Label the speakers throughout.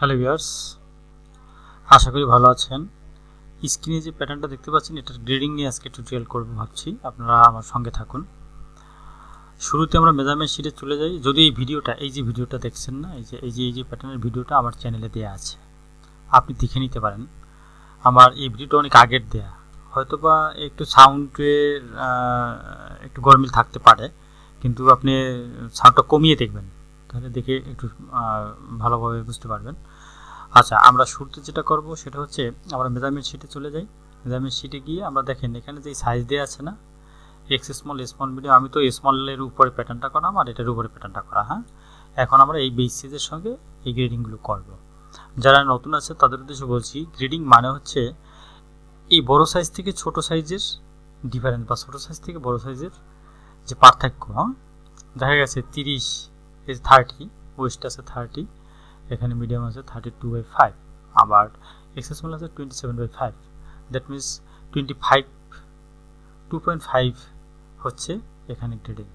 Speaker 1: Hello viewers আশা করি ভালো আছেন স্ক্রিনে যে প্যাটার্নটা দেখতে পাচ্ছেন এটার গ্রেডিং নিয়ে আজকে টিউটোরিয়াল করবো ভাবছি আপনারা আমার সঙ্গে থাকুন শুরুতে আমরা মেজারমেন্ট শিটে চলে যাই যদি এই ভিডিওটা এই যে ভিডিওটা দেখছেন না এই যে এই যে এই যে প্যাটার্নের ভিডিওটা আমার চ্যানেলে দেয়া আছে আপনি দেখে নিতে পারেন আমার এই ভিডিওটা অনেক আগের দেয়া হয়তোবা একটু সাউন্ডের একটু গরমিল থাকতে পারে কিন্তু আপনি সাউন্ডটা কমিয়ে দেখবেন এখানে দেখে একটু ভালোভাবে বুঝতে পারবেন আচ্ছা আমরা শুরুতে যেটা করব সেটা হচ্ছে আমরা মেজারমেন্ট শিটে চলে যাই মেজারমেন্ট শিটে গিয়ে আমরা দেখেন এখানে যে সাইজ দেওয়া আছে না এক্স স্মল স্মল মিডিয়াম আমি তো স্মলের উপরে প্যাটার্নটা করা আমার এটার উপরে প্যাটার্নটা করা হ্যাঁ এখন আমরা এই বেস সাইজের সঙ্গে এই গ্রেডিংগুলো করব যারা নতুন আছে তাদের উদ্দেশ্যে বলছি গ্রেডিং মানে হচ্ছে এই বড় সাইজ থেকে ছোট সাইজের ডিফারেন্স বা ছোটো সাইজ থেকে বড় সাইজের যে পার্থক্য হ্যাঁ? দেখা গেছে তিরিশ ইজ থার্টি ওয়েস্ট আছে থার্টি এখানে মিডিয়াম আছে থার্টি টু বাই ফাইভ আবার এক্সেসমল আছে twenty seven by five that means twenty five two point five হচ্ছে এখানে গ্রেডিং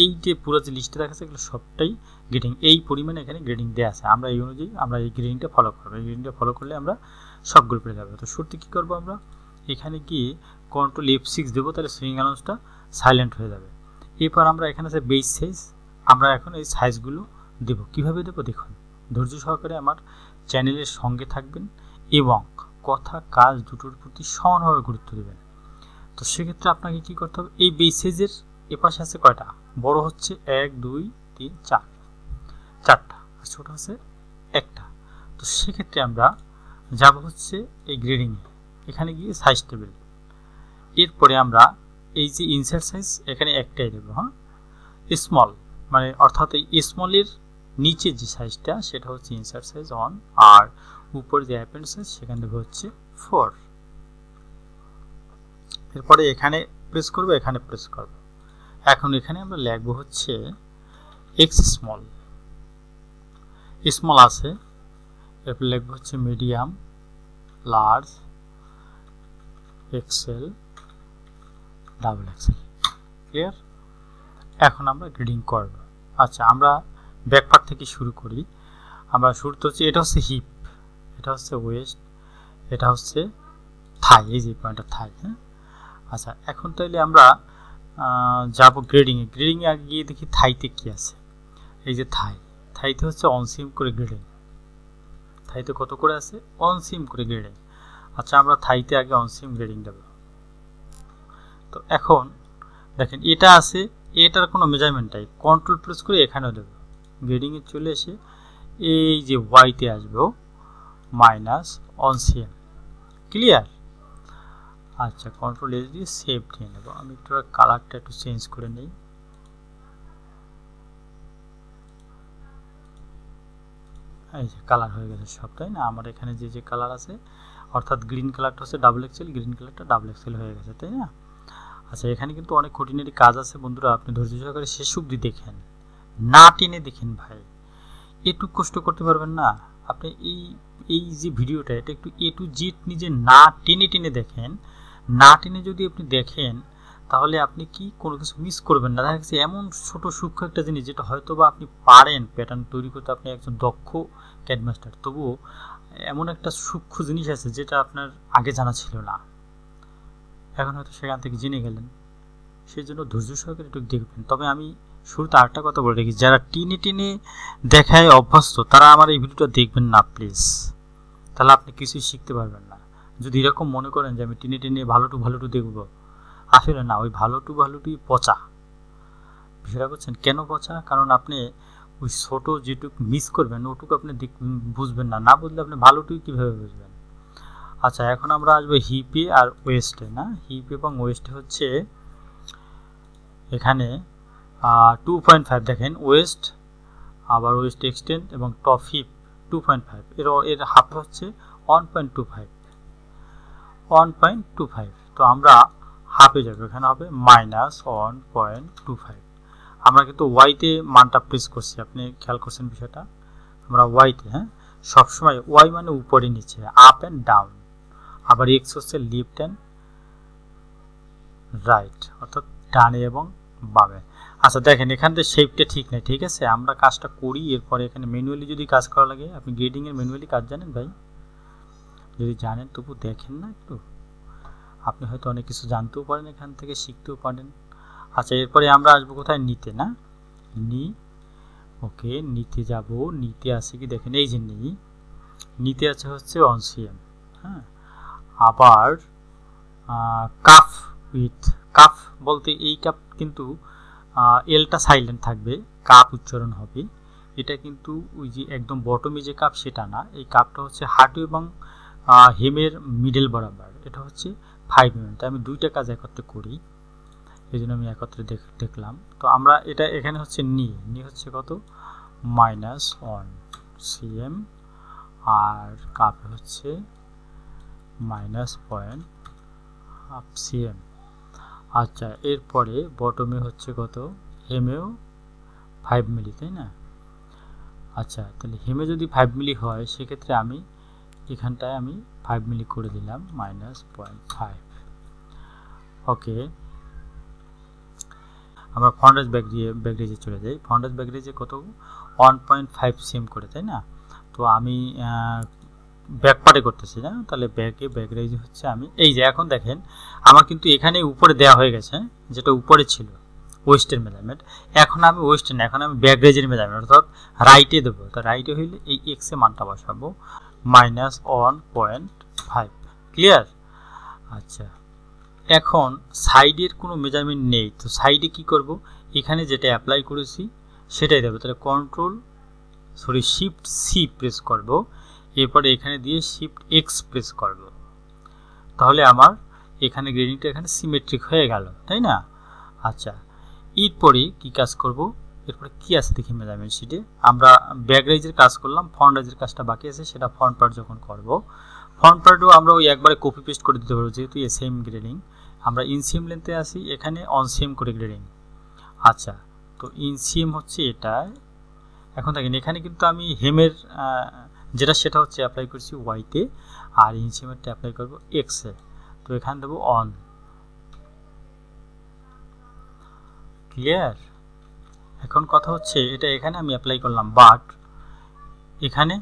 Speaker 1: এই যে পুরো যে লিস্টে দেখা আছে এগুলো সবটাই গ্রেডিং এই পরিমাণে এখানে গ্রেডিং দেওয়া আছে আমরা এই অনুযায়ী আমরা এই গ্রেডিংটা ফলো করবো এই গ্রেডিংটা ফলো করলে আমরা সব গ্রুপে যাবে তো সত্যি কী করবো আমরা এখানে গিয়ে কন্ট্রোল এফ সিক্স দেবো তাহলে সুইং অ্যালাউন্সটা সাইলেন্ট হয়ে যাবে এরপর আমরা এখানে আছে বেস সাইজ আমরা এখন এই সাইজগুলো দেব কিভাবে দেবো দেখুন ধৈর্য সহকারে আমার চ্যানেলের সঙ্গে থাকবেন এবং কথা কাজ দুটোর প্রতি সমানভাবে গুরুত্ব দেবেন তো সেক্ষেত্রে আপনাকে কি করতে হবে এই বেসেজের এপাশে আছে কয়টা বড় হচ্ছে এক দুই তিন চার চারটা আর ছোটো আছে একটা তো সেক্ষেত্রে আমরা যাব হচ্ছে এই গ্রেডিংয়ে এখানে গিয়ে সাইজ টেবিল এরপরে আমরা এই যে ইনসার্ট সাইজ এখানে একটাই দেবো হ্যাঁ স্মল মানে অর্থাৎ এই স্মলের নিচে যে সাইজটা সেটা হচ্ছে ইনসার সাইজ ওয়ান আর উপর যে অ্যাপেন্ড সাইজ সেখান থেকে হচ্ছে ফোর এরপরে এখানে প্রেস করব এখানে প্রেস করব এখন এখানে আমরা লিখব হচ্ছে এক্স স্মল স্মল আছে এরপর লিখব হচ্ছে medium large XL double XL clear এখন আমরা গ্রিডিং করব আচ্ছা আমরা ব্যাকপার্ট থেকে শুরু করি আমরা শুরুতে হচ্ছে এটা হচ্ছে হিপ এটা হচ্ছে ওয়েস্ট এটা হচ্ছে থাই এই যে পয়েন্টটা থাই হ্যাঁ আচ্ছা এখন তাইলে আমরা যাব গ্রেডিংয়ে গ্রেডিংয়ে আগে গিয়ে দেখি থাইতে কী আছে এই যে থাই থাইতে হচ্ছে অনসিম করে গ্রেডিং থাইতে কত করে আছে অনসিম করে গ্রেডিং আচ্ছা আমরা থাইতে আগে অনসিম গ্রেডিং দেব তো এখন দেখেন এটা আছে এটার কোনো মেজারমেন্ট টাইপ কন্ট্রোল প্রেস করে এখানেও দেবো গ্রেডিংয়ে চলে এসে এই যে ওয়াইতে আসবো মাইনাস অনসিএম ক্লিয়ার আচ্ছা কন্ট্রোল এস দিয়ে সেভ দিয়ে নেবো আমি একটু কালারটা একটু চেঞ্জ করে নিই এই যে কালার হয়ে গেছে সব তাই না আমার এখানে যে যে কালার আছে অর্থাৎ গ্রিন কালারটা হচ্ছে ডাবল এক্সেল গ্রিন কালারটা ডাবল এক্সেল হয়ে গেছে তাই না আচ্ছা এখানে কিন্তু অনেক কঠিনেরই কাজ আছে বন্ধুরা আপনি ধৈর্য সহকারে শেষ অবধি দেখেন না টেনে দেখেন ভাই এটুক কষ্ট করতে পারবেন না আপনি এই এই যে ভিডিওটা এটা একটু এ টু জিট নিজে না টেনে টেনে দেখেন না টেনে যদি আপনি দেখেন তাহলে আপনি কি কোনো কিছু মিস করবেন না দেখা গেছে এমন ছোট সূক্ষ্ম একটা জিনিস যেটা হয়তো বা আপনি পারেন প্যাটার্ন তৈরি করতে আপনি একজন দক্ষ ক্যাডমাস্টার তবুও এমন একটা সূক্ষ্ম জিনিস আছে যেটা আপনার আগে জানা ছিল না এখন হয়তো সেখান থেকে জেনে গেলেন সেই জন্য ধৈর্য সহকারে একটু দেখবেন তবে আমি শুরুতে আরেকটা কথা বলে রাখি যারা টিনে টিনে দেখায় অভ্যস্ত তারা আমার এই ভিডিওটা দেখবেন না প্লিজ তাহলে আপনি কিছুই শিখতে পারবেন না যদি এরকম মনে করেন যে আমি টিনে টিনে ভালোটু ভালোটু দেখব আসলে না ওই ভালোটু ভালোটুই পচা বিষয়টা করছেন কেন পচা কারণ আপনি ওই ছোটো যেটুক মিস করবেন ওটুকু আপনি বুঝবেন না না বুঝলে আপনি ভালোটুই কীভাবে বুঝবেন আচ্ছা এখন আমরা আসবো হিপি আর ওয়েস্টে না হিপ এবং ওয়েস্ট হচ্ছে এখানে টু পয়েন্ট ফাইভ দেখেন ওয়েস্ট আবার ওয়েস্ট এক্সটেন্ড এবং top hip two point five এর এর হাফ হচ্ছে one point two five one point two five তো আমরা হাফে যাবো এখানে হবে minus one point two five আমরা কিন্তু ওয়াইতে মানটা প্রেস করছি আপনি খেয়াল করছেন বিষয়টা আমরা ওয়াইতে হ্যাঁ সবসময় ওয়াই মানে উপরে নিচে আপ অ্যান্ড ডাউন আবার এক্স হচ্ছে লেফট অ্যান্ড রাইট অর্থাৎ ডানে এবং বামে আচ্ছা দেখেন এখান থেকে শেপটা ঠিক নেই ঠিক আছে আমরা কাজটা করি এরপরে এখানে ম্যানুয়ালি যদি কাজ করা লাগে আপনি গ্রেডিংয়ের ম্যানুয়ালি কাজ জানেন ভাই যদি জানেন তবু দেখেন না একটু আপনি হয়তো অনেক কিছু জানতেও পারেন এখান থেকে শিখতেও পারেন আচ্ছা এরপরে আমরা আসবো কোথায় নিতে না নি ওকে নিতে যাব নিতে আছে কি দেখেন এই যে নি নিতে আছে হচ্ছে অনসিয়াম হ্যাঁ আবার কাফ উইথ কাফ বলতে এই কাপ কিন্তু এলটা সাইলেন্ট থাকবে কাপ উচ্চারণ হবে এটা কিন্তু ওই যে একদম বটমে যে কাপ সেটা না এই কাপটা হচ্ছে হাঁটু এবং হেমের মিডল বরাবর এটা হচ্ছে ফাইভ mm। এম আমি দুইটা কাজ একত্রে করি এই জন্য আমি একত্রে দেখলাম তো আমরা এটা এখানে হচ্ছে নি নি হচ্ছে কত মাইনাস ওয়ান সিএম আর কাপ হচ্ছে মাইনাস পয়েন্ট হাফ সিএম আচ্ছা এরপরে বটমে হচ্ছে কত হেমেও ফাইভ মিলি তাই না আচ্ছা তাহলে হেমে যদি ফাইভ মিলি হয় সেক্ষেত্রে আমি এখানটায় আমি ফাইভ মিলি করে দিলাম মাইনাস পয়েন্ট ফাইভ ওকে আমরা ফন্ডাস ব্যাকরিয়ে ব্যাকরেজে চলে যাই ফন্ডাস ব্যাগরেজে কত ওয়ান পয়েন্ট ফাইভ সিএম করে তাই না তো আমি ব্যাক পার্টে করতেছি না তাহলে ব্যাকে ব্যাক রেজ হচ্ছে আমি এই যে এখন দেখেন আমার কিন্তু এখানে উপরে দেয়া হয়ে গেছে যেটা উপরে ছিল ওয়েস্টের মেজারমেন্ট এখন আমি ওয়েস্টার্ন এখন আমি ব্যাক রেজের মেজারমেন্ট অর্থাৎ রাইটে দেবো তো রাইটে হইলে এই এক্সে মানটা বসাবো minus one point five clear আচ্ছা এখন সাইডের কোনো মেজারমেন্ট নেই তো সাইডে কি করব এখানে যেটা অ্যাপ্লাই করেছি সেটাই দেবো তাহলে control sorry shift C press করবো এরপর এখানে দিয়ে শিফট এক্স প্রেস করব তাহলে আমার এখানে গ্রেডিংটা এখানে সিমেট্রিক হয়ে গেল তাই না আচ্ছা এরপরে কি কাজ করব এরপরে কি আছে দেখি মেজারমেন্ট শিটে আমরা ব্যাক কাজ করলাম ফ্রন্ট রাইজের কাজটা বাকি আছে সেটা ফ্রন্ট পার্ট যখন করব ফ্রন্ট পার্টও আমরা ওই একবারে কপি পেস্ট করে দিতে পারবো যেহেতু এ সেম গ্রেডিং আমরা ইনসিএম লেন্থে আসি এখানে অনসিএম করে গ্রেডিং আচ্ছা তো ইনসিএম হচ্ছে এটা এখন দেখেন এখানে কিন্তু আমি হেমের যেটা সেটা হচ্ছে অ্যাপ্লাই করছি ওয়াইতে আর ইনসিমেন্টটা অ্যাপ্লাই করব এক্সে তো এখানে দেবো অন ক্লিয়ার এখন কথা হচ্ছে এটা এখানে আমি অ্যাপ্লাই করলাম বাট এখানে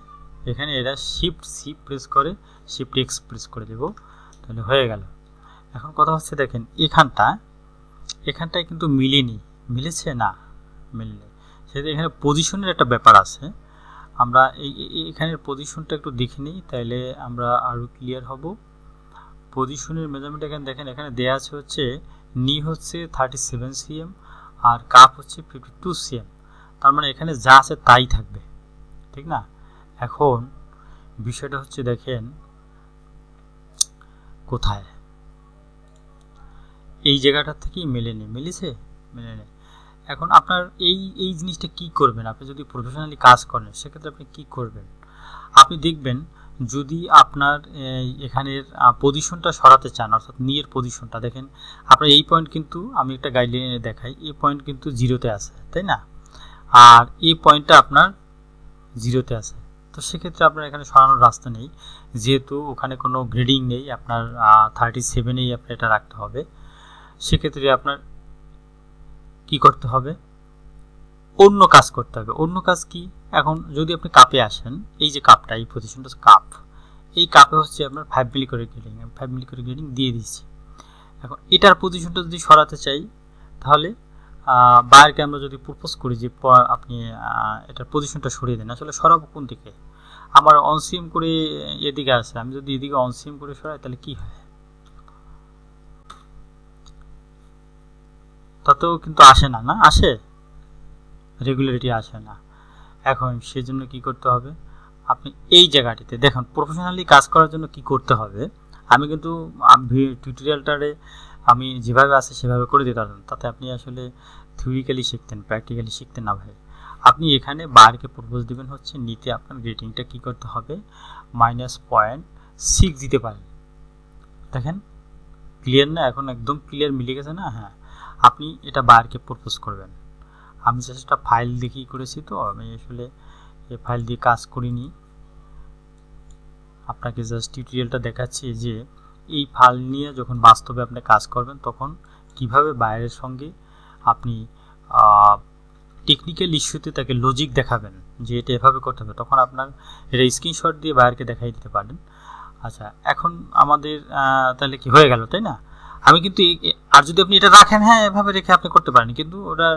Speaker 1: এখানে এরা শিফট শিফট প্রেস করে শিফট এক্স প্রেস করে দেব তাহলে হয়ে গেল এখন কথা হচ্ছে দেখেন এখানটা এখানটায় কিন্তু মিলেনি মিলেছে না মিললে সেটা এখানে পজিশনের একটা ব্যাপার আছে আমরা এই এখানের পজিশনটা একটু দেখে নিই তাইলে আমরা আরও ক্লিয়ার হব পজিশনের মেজারমেন্ট এখানে দেখেন এখানে দেয়া আছে হচ্ছে নি হচ্ছে থার্টি সেভেন সিএম আর কাপ হচ্ছে ফিফটি টু সিএম তার মানে এখানে যা আছে তাই থাকবে ঠিক না এখন বিষয়টা হচ্ছে দেখেন কোথায় এই জায়গাটা থেকেই মেলেনি মিলেছে মেলেনি এখন আপনার এই এই জিনিসটা কি করবেন আপনি যদি প্রফেশনালি কাজ করেন সেক্ষেত্রে আপনি কি করবেন আপনি দেখবেন যদি আপনার এখানের পজিশনটা সরাতে চান অর্থাৎ নিয়ের পজিশনটা দেখেন আপনার এই পয়েন্ট কিন্তু আমি একটা গাইডলাইনে দেখাই এই পয়েন্ট কিন্তু জিরোতে আছে তাই না আর এই পয়েন্টটা আপনার জিরোতে আছে তো সেক্ষেত্রে আপনার এখানে সরানোর রাস্তা নেই যেহেতু ওখানে কোনো গ্রেডিং নেই আপনার থার্টি সেভেনেই আপনার এটা রাখতে হবে সেক্ষেত্রে আপনার কি করতে হবে অন্য কাজ করতে হবে অন্য কাজ কি এখন যদি আপনি কাপে আসেন এই যে কাপটা এই পজিশনটা কাপ এই কাপে হচ্ছে আপনার ফাইভ মিলি করে গ্রেডিং ফাইভ মিলি করে গ্রেডিং দিয়ে দিচ্ছি এখন এটার পজিশনটা যদি সরাতে চাই তাহলে বায়ারকে আমরা যদি প্রপোজ করি যে আপনি এটার পজিশনটা সরিয়ে দেন আসলে সরাবো কোন দিকে আমার অনসিম করে এদিকে আসে আমি যদি এদিকে অনসিম করে সরাই তাহলে কি হয় তাতেও কিন্তু আসে না না আসে রেগুলারিটি আসে না এখন সেজন্য কি করতে হবে আপনি এই জায়গাটিতে দেখুন প্রফেশনালি কাজ করার জন্য কি করতে হবে আমি কিন্তু টিউটোরিয়ালটারে আমি যেভাবে আছে সেভাবে করে দিতে পারতাম তাতে আপনি আসলে থিওরিক্যালি শিখতেন প্র্যাকটিক্যালি শিখতেন না ভাই আপনি এখানে বারকে প্রপোজ দেবেন হচ্ছে নিতে আপনার রেটিংটা কি করতে হবে মাইনাস পয়েন্ট সিক্স দিতে পারেন দেখেন ক্লিয়ার না এখন একদম ক্লিয়ার মিলে গেছে না হ্যাঁ আপনি এটা বায়ারকে প্রপোজ করবেন আমি জাস্ট একটা ফাইল দেখি করেছি তো আমি আসলে এই ফাইল দিয়ে কাজ করিনি আপনাকে জাস্ট টিউটোরিয়ালটা দেখাচ্ছি যে এই ফাইল নিয়ে যখন বাস্তবে আপনি কাজ করবেন তখন কিভাবে বায়ারের সঙ্গে আপনি টেকনিক্যাল ইস্যুতে তাকে লজিক দেখাবেন যে এটা এভাবে করতে হবে তখন আপনার এটা স্ক্রিনশট দিয়ে বায়ারকে দেখাই দিতে পারেন আচ্ছা এখন আমাদের তাহলে কি হয়ে গেল তাই না আমি কিন্তু আর যদি আপনি এটা রাখেন হ্যাঁ এভাবে রেখে আপনি করতে পারেন কিন্তু ওটার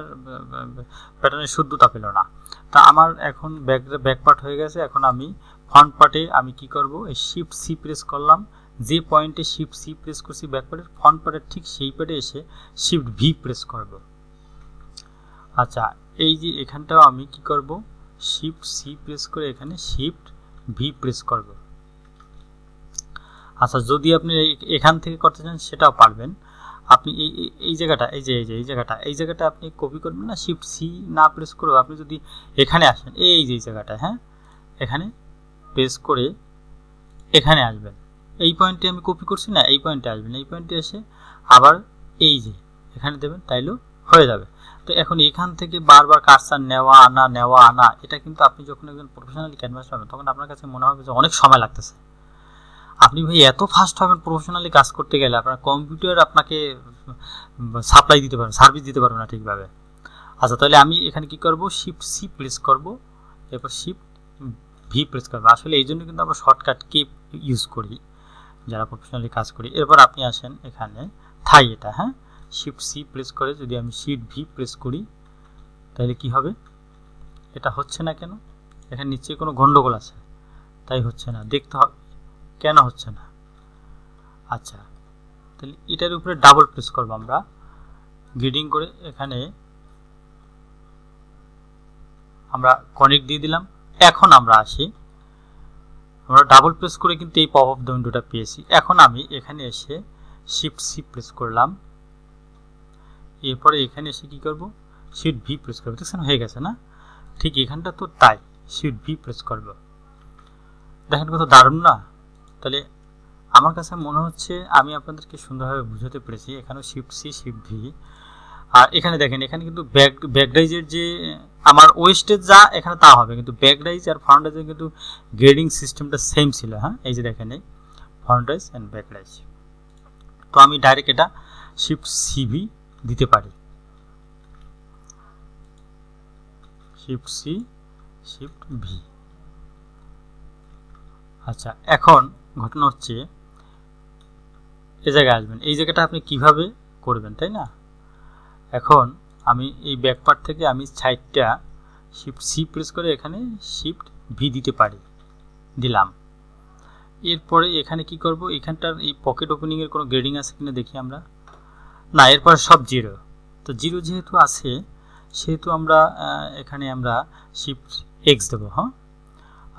Speaker 1: প্যাটার্নের শুদ্ধতা পেল না তা আমার এখন ব্যাক ব্যাক পার্ট হয়ে গেছে এখন আমি ফ্রন্ট পার্টে আমি কি করব এই শিফট সি প্রেস করলাম যে পয়েন্টে শিফট সি প্রেস করছি ব্যাক পার্টের ফ্রন্ট পার্টের ঠিক সেই পার্টে এসে শিফট ভি প্রেস করব আচ্ছা এই যে এখানটাও আমি কি করব শিফট সি প্রেস করে এখানে শিফট ভি প্রেস করবো আচ্ছা যদি আপনি এখান থেকে করতে চান সেটাও পারবেন আপনি এই এই জায়গাটা এই যে এই যে এই জায়গাটা এই জায়গাটা আপনি কপি করবেন না শিফট সি না প্রেস করে আপনি যদি এখানে আসেন এই যে এই জায়গাটা হ্যাঁ এখানে প্রেস করে এখানে আসবেন এই পয়েন্টে আমি কপি করছি না এই পয়েন্টে আসবেন এই পয়েন্টে এসে আবার এই যে এখানে দেবেন তাইলেও হয়ে যাবে তো এখন এখান থেকে বারবার কারসার নেওয়া আনা নেওয়া আনা এটা কিন্তু আপনি যখন একজন প্রফেশনালি ক্যানভাস পাবেন তখন আপনার কাছে মনে হবে যে অনেক সময় লাগতেছে আপনি ভাই এত ফাস্ট হবেন প্রফেশনালি কাজ করতে গেলে আপনার কম্পিউটার আপনাকে সাপ্লাই দিতে পারবে সার্ভিস দিতে পারবে না ঠিকভাবে আচ্ছা তাহলে আমি এখানে কি করব শিফট সি প্রেস করব এরপর শিফট ভি প্রেস করব আসলে এই জন্য কিন্তু আমরা শর্টকাট কি ইউজ করি যারা প্রফেশনালি কাজ করি এরপর আপনি আসেন এখানে থাই এটা হ্যাঁ শিফট সি প্রেস করে যদি আমি শিফট ভি প্রেস করি তাহলে কি হবে এটা হচ্ছে না কেন এখানে নিচে কোনো গণ্ডগোল আছে তাই হচ্ছে না দেখতে হবে কেন হচ্ছে না আচ্ছা তাহলে এটার উপরে ডাবল প্রেস করবো আমরা গ্রিডিং করে এখানে আমরা কনেক্ট দিয়ে দিলাম এখন আমরা আসি আমরা ডাবল প্রেস করে কিন্তু এই পপ আপ উইন্ডোটা পেয়েছি এখন আমি এখানে এসে শিফট সি প্রেস করলাম এরপরে এখানে এসে কি করব শিফট ভি প্রেস করবো দেখছেন হয়ে গেছে না ঠিক এখানটা তো তাই শিফট ভি প্রেস করব দেখেন কত দারুণ না তাহলে আমার কাছে মনে হচ্ছে আমি আপনাদেরকে সুন্দরভাবে বুঝাতে পেরেছি এখানেও শিফট সি শিফট ভি আর এখানে দেখেন এখানে কিন্তু ব্যাক ব্যাকডাইজের যে আমার ওয়েস্টের যা এখানে তা হবে কিন্তু ব্যাকডাইজ আর ফাউন্ডাইজের কিন্তু গ্রেডিং সিস্টেমটা সেম ছিল হ্যাঁ এই যে দেখেন এই ফাউন্ডাইজ অ্যান্ড ব্যাকডাইজ তো আমি ডাইরেক্ট এটা শিফট সিভি দিতে পারি শিফট সি শিফট ভি আচ্ছা এখন ঘটনা হচ্ছে এ জায়গায় আসবেন এই জায়গাটা আপনি কিভাবে করবেন তাই না এখন আমি এই ব্যাকপার্ট থেকে আমি সাইডটা শিফট সি প্রেস করে এখানে শিফট ভি দিতে পারি দিলাম এরপরে এখানে কি করব এখানটার এই পকেট ওপেনিংয়ের কোনো গ্রেডিং আছে কিনা দেখি আমরা না এরপর সব জিরো তো জিরো যেহেতু আছে সেহেতু আমরা এখানে আমরা শিফট এক্স দেবো হ্যাঁ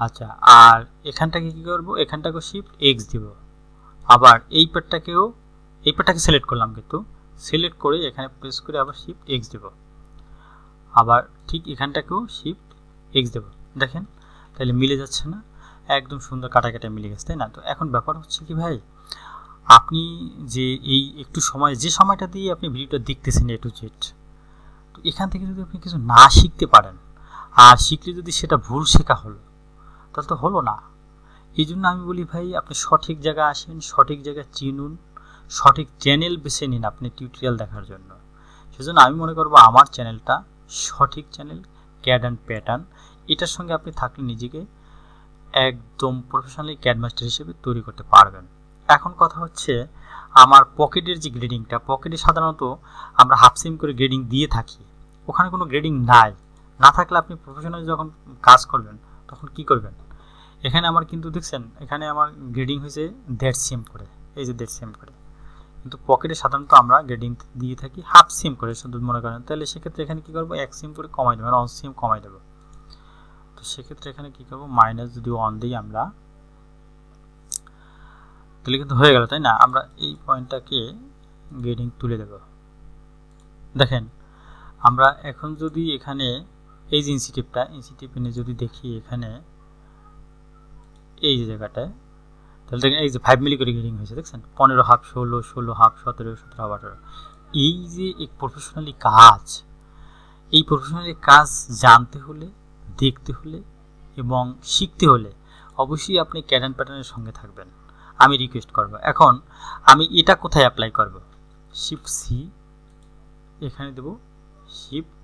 Speaker 1: আচ্ছা আর এখানটাকে কী করব এখানটাকে শিফট এক্স দিব আবার এই পেটটাকেও এই পেটটাকে সিলেক্ট করলাম কিন্তু সিলেক্ট করে এখানে প্রেস করে আবার শিফট এক্স দেব আবার ঠিক এখানটাকেও শিফট এক্স দেব দেখেন তাহলে মিলে যাচ্ছে না একদম সুন্দর কাটা কাটা মিলে গেছে তাই না তো এখন ব্যাপার হচ্ছে কি ভাই আপনি যে এই একটু সময় যে সময়টা দিয়ে আপনি ভিডিওটা দেখতেছেন এ টু জেড তো এখান থেকে যদি আপনি কিছু না শিখতে পারেন আর শিখলে যদি সেটা ভুল শেখা হলো তাহলে তো হলো না এই জন্য আমি বলি ভাই আপনি সঠিক জায়গায় আসেন সঠিক জায়গায় চিনুন সঠিক চ্যানেল বেছে নিন আপনি টিউটোরিয়াল দেখার জন্য সেজন্য আমি মনে করবো আমার চ্যানেলটা সঠিক চ্যানেল ক্যাড অ্যান্ড প্যাটার্ন এটার সঙ্গে আপনি থাকলে নিজেকে একদম প্রফেশনালি ক্যাড মাস্টার হিসেবে তৈরি করতে পারবেন এখন কথা হচ্ছে আমার পকেটের যে গ্রেডিংটা পকেটে সাধারণত আমরা হাফ সিম করে গ্রেডিং দিয়ে থাকি ওখানে কোনো গ্রেডিং নাই না থাকলে আপনি প্রফেশনালি যখন কাজ করবেন তখন কি করবেন এখানে আমার কিন্তু দেখছেন এখানে আমার গ্রেডিং হয়েছে দেড় সিএম করে এই যে দেড় সিএম করে কিন্তু পকেটে সাধারণত আমরা গ্রেডিং দিয়ে থাকি হাফ সিম করে শুধু মনে করেন তাহলে সেক্ষেত্রে এখানে কী করবো এক সিম করে কমাই দেবো মানে অন সিম কমাই দেবো তো সেক্ষেত্রে এখানে কী করবো মাইনাস যদি অন দিই আমরা তাহলে কিন্তু হয়ে গেল তাই না আমরা এই পয়েন্টটাকে গ্রেডিং তুলে দেব দেখেন আমরা এখন যদি এখানে এই যে ইনসিটিভটা ইনসিটিভ এনে যদি দেখি এখানে এই যে জায়গাটায় তাহলে দেখেন এই যে ফাইভ মিলি করে গ্রেডিং হয়েছে দেখছেন পনেরো হাফ ষোলো ষোলো হাফ সতেরো সতেরো হাফ আঠারো এই যে এক প্রফেশনালি কাজ এই প্রফেশনালি কাজ জানতে হলে দেখতে হলে এবং শিখতে হলে অবশ্যই আপনি ক্যাডেন প্যাটার্নের সঙ্গে থাকবেন আমি রিকোয়েস্ট করব এখন আমি এটা কোথায় অ্যাপ্লাই করব শিফট সি এখানে দেব শিফট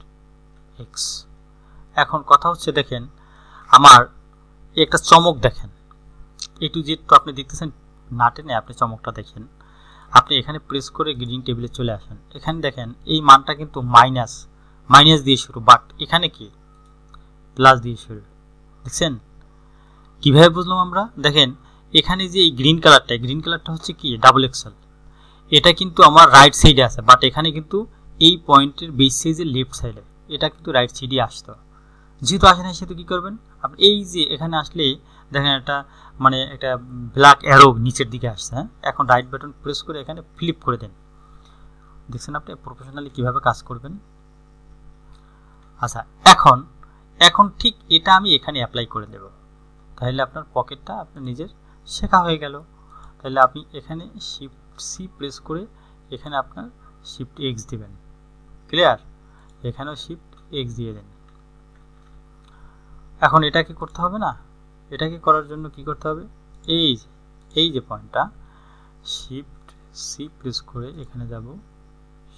Speaker 1: এক্স এখন কথা হচ্ছে দেখেন আমার একটা চমক দেখেন এ টু জেড তো আপনি দেখতেছেন না টেনে আপনি চমকটা দেখেন আপনি এখানে প্রেস করে গ্রিডিং টেবিলে চলে আসেন এখানে দেখেন এই মানটা কিন্তু মাইনাস মাইনাস দিয়ে শুরু বাট এখানে কি প্লাস দিয়ে শুরু দেখছেন কীভাবে বুঝলাম আমরা দেখেন এখানে যে এই গ্রিন কালারটা গ্রিন কালারটা হচ্ছে কি ডাবল এক্সেল এটা কিন্তু আমার রাইট সাইডে আছে বাট এখানে কিন্তু এই পয়েন্টের বেশ সাইজের লেফট সাইডে এটা কিন্তু রাইট সাইডে আসতো যেহেতু আসে না সেহেতু কী করবেন আপনি এই যে এখানে আসলে দেখেন একটা মানে একটা ব্ল্যাক অ্যারো নিচের দিকে আসছে হ্যাঁ এখন রাইট বাটন প্রেস করে এখানে ফ্লিপ করে দেন দেখছেন আপনি প্রফেশনালি কিভাবে কাজ করবেন আচ্ছা এখন এখন ঠিক এটা আমি এখানে অ্যাপ্লাই করে দেব তাহলে আপনার পকেটটা আপনার নিজের শেখা হয়ে গেল তাহলে আপনি এখানে শিফট সি প্রেস করে এখানে আপনার শিফট এক্স দেবেন ক্লিয়ার এখানেও শিফট এক্স দিয়ে দেন এখন এটা কি করতে হবে না এটাকে করার জন্য কি করতে হবে এই যে এই যে পয়েন্টটা শিফট সি প্রেস করে এখানে যাব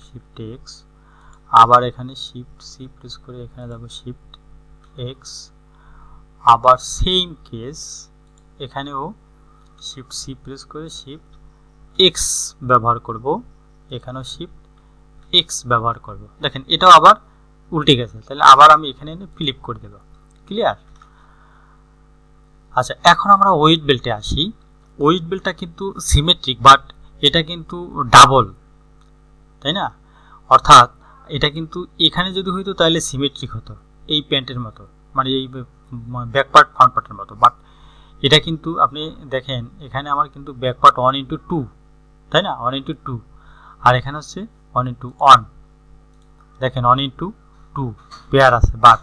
Speaker 1: শিফট এক্স আবার এখানে শিফট সি প্রেস করে এখানে যাব শিফট এক্স আবার সেম কেস এখানেও শিফট সি প্রেস করে শিফট এক্স ব্যবহার করব এখানেও শিফট এক্স ব্যবহার করব দেখেন এটাও আবার উল্টে গেছে তাহলে আবার আমি এখানে এনে ফ্লিপ করে দেবো ক্লিয়ার আচ্ছা এখন আমরা ওয়েট বেল্টে আসি ওয়েট বেল্টটা কিন্তু সিমেট্রিক বাট এটা কিন্তু ডাবল তাই না অর্থাৎ এটা কিন্তু এখানে যদি হইতো তাহলে সিমেট্রিক হতো এই প্যান্টের মতো মানে এই ব্যাক পার্ট ফ্রন্ট পার্টের মতো বাট এটা কিন্তু আপনি দেখেন এখানে আমার কিন্তু back part one into two তাই না ওয়ান ইন্টু টু আর এখানে হচ্ছে ওয়ান ইন্টু ওয়ান দেখেন ওয়ান ইন্টু টু পেয়ার আছে বাট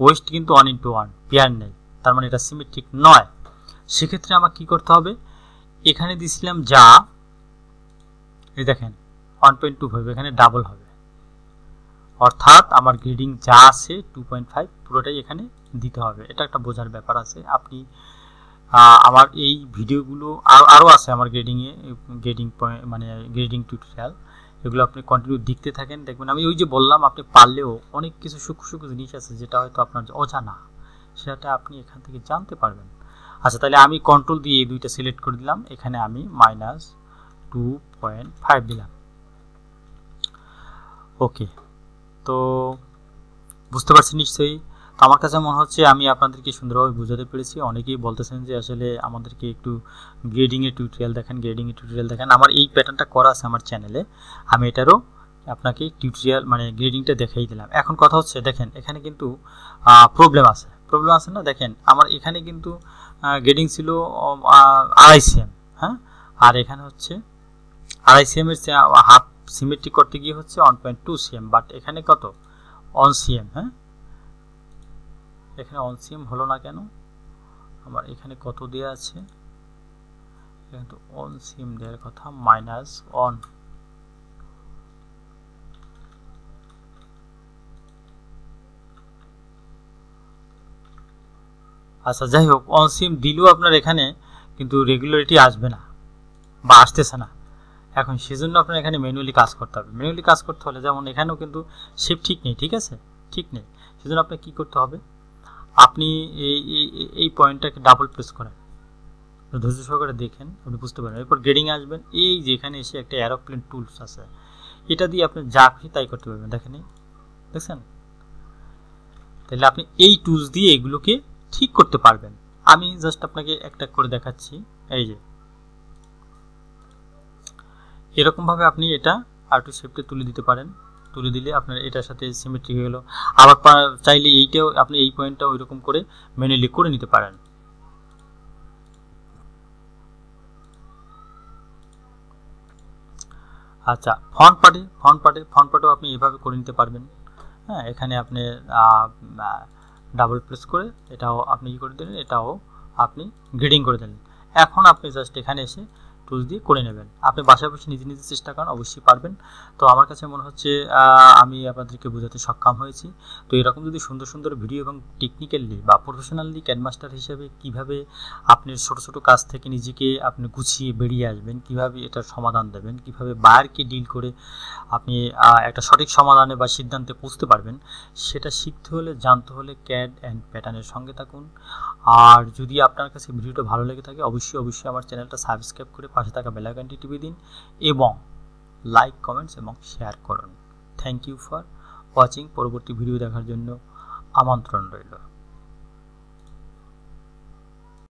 Speaker 1: ওয়েস্ট কিন্তু ওয়ান ইন্টু ওয়ান পেয়ার নেই তার মানে এটা সিমেট্রিক নয় সেক্ষেত্রে আমার কি করতে হবে এখানে দিছিলাম যা এই দেখেন ওয়ান পয়েন্ট টু ফাইভ এখানে ডাবল হবে অর্থাৎ আমার গ্রিডিং যা আছে টু পয়েন্ট ফাইভ পুরোটাই এখানে দিতে হবে এটা একটা বোঝার ব্যাপার আছে আপনি আমার এই ভিডিওগুলো আরও আছে আমার গ্রেডিংয়ে গ্রেডিং মানে গ্রেডিং টিউটোরিয়াল এগুলো আপনি কন্টিনিউ দেখতে থাকেন দেখবেন আমি ওই যে বললাম আপনি পারলেও অনেক কিছু সুখ সুখ জিনিস আছে যেটা হয়তো আপনার অজানা সেটা আপনি এখান থেকে জানতে পারবেন আচ্ছা তাহলে আমি কন্ট্রোল দিয়ে এই দুইটা সিলেক্ট করে দিলাম এখানে আমি মাইনাস টু পয়েন্ট ফাইভ দিলাম ওকে তো বুঝতে পারছি নিশ্চয়ই আমার কাছে মনে হচ্ছে আমি আপনাদেরকে সুন্দরভাবে বোঝাতে পেরেছি অনেকেই বলতেছেন যে আসলে আমাদেরকে একটু গ্রেডিংয়ের টিউটোরিয়াল দেখেন গ্রেডিংয়ের টিউটোরিয়াল দেখেন আমার এই প্যাটার্নটা করা আছে আমার চ্যানেলে আমি এটারও আপনাকে টিউটোরিয়াল মানে গ্রেডিংটা দেখাই দিলাম এখন কথা হচ্ছে দেখেন এখানে কিন্তু প্রবলেম আছে প্রবলেম আছে না দেখেন আমার এখানে কিন্তু গ্রেডিং ছিল আড়াই হ্যাঁ আর এখানে হচ্ছে আড়াই হাফ সিমেট্রিক করতে গিয়ে হচ্ছে one point two cm but এখানে কত অন সিএম হ্যাঁ এখানে অন সিম হলো না কেন আমার এখানে কত দেওয়া আছে এখানে তো অন সিম দেওয়ার কথা মাইনাস অন আচ্ছা যাই হোক অন সিম দিলেও আপনার এখানে কিন্তু রেগুলারিটি আসবে না বা আসতেছে না এখন সেজন্য আপনার এখানে ম্যানুয়ালি কাজ করতে হবে ম্যানুয়ালি কাজ করতে হলে যেমন এখানেও কিন্তু সেফ ঠিক নেই ঠিক আছে ঠিক নেই সেজন্য আপনাকে কী করতে হবে আপনি এই এই পয়েন্টটাকে ডাবল প্রেস করেন ধৈর্য সহকারে দেখেন আপনি বুঝতে পারেন এরপর গ্রেডিং আসবেন এই যেখানে এসে একটা অ্যারোপ্লেন টুলস আছে এটা দিয়ে আপনি যা খুশি তাই করতে পারবেন দেখেন দেখছেন তাহলে আপনি এই টুলস দিয়ে এগুলোকে ঠিক করতে পারবেন আমি জাস্ট আপনাকে একটা করে দেখাচ্ছি এই যে এরকমভাবে আপনি এটা আর্টু শেপটে তুলে দিতে পারেন তুলে দিলে আপনার এটার সাথে সিমেট্রিক হয়ে গেলো আবার চাইলে এইটাও আপনি এই পয়েন্টটা ওই রকম করে ম্যানুয়ালি করে নিতে পারেন আচ্ছা ফ্রন্ট পার্টে ফ্রন্ট পার্টে ফ্রন্ট পার্টেও আপনি এভাবে করে নিতে পারবেন হ্যাঁ এখানে আপনি ডাবল প্রেস করে এটাও আপনি কি করে দিলেন এটাও আপনি গ্রিডিং করে দিলেন এখন আপনি জাস্ট এখানে এসে খোঁজ দিয়ে করে নেবেন আপনি বাসায় বসে নিজে নিজে চেষ্টা করেন অবশ্যই পারবেন তো আমার কাছে মনে হচ্ছে আমি আপনাদেরকে বোঝাতে সক্ষম হয়েছি তো এরকম যদি সুন্দর সুন্দর ভিডিও এবং টেকনিক্যালি বা প্রফেশনালি ক্যানমাস্টার হিসেবে কিভাবে আপনি ছোট ছোট কাজ থেকে নিজেকে আপনি গুছিয়ে বেরিয়ে আসবেন কিভাবে এটা সমাধান দেবেন কিভাবে বায়ারকে ডিল করে আপনি একটা সঠিক সমাধানে বা সিদ্ধান্তে পৌঁছতে পারবেন সেটা শিখতে হলে জানতে হলে ক্যাড অ্যান্ড প্যাটার্নের সঙ্গে থাকুন আর যদি আপনার কাছে ভিডিওটা ভালো লেগে থাকে অবশ্যই অবশ্যই আমার চ্যানেলটা সাবস্ক্রাইব করে পাশে থাকা বেলাইকানটি টিপে দিন এবং লাইক কমেন্টস এবং শেয়ার করুন থ্যাংক ইউ ফর ওয়াচিং পরবর্তী ভিডিও দেখার জন্য আমন্ত্রণ রইল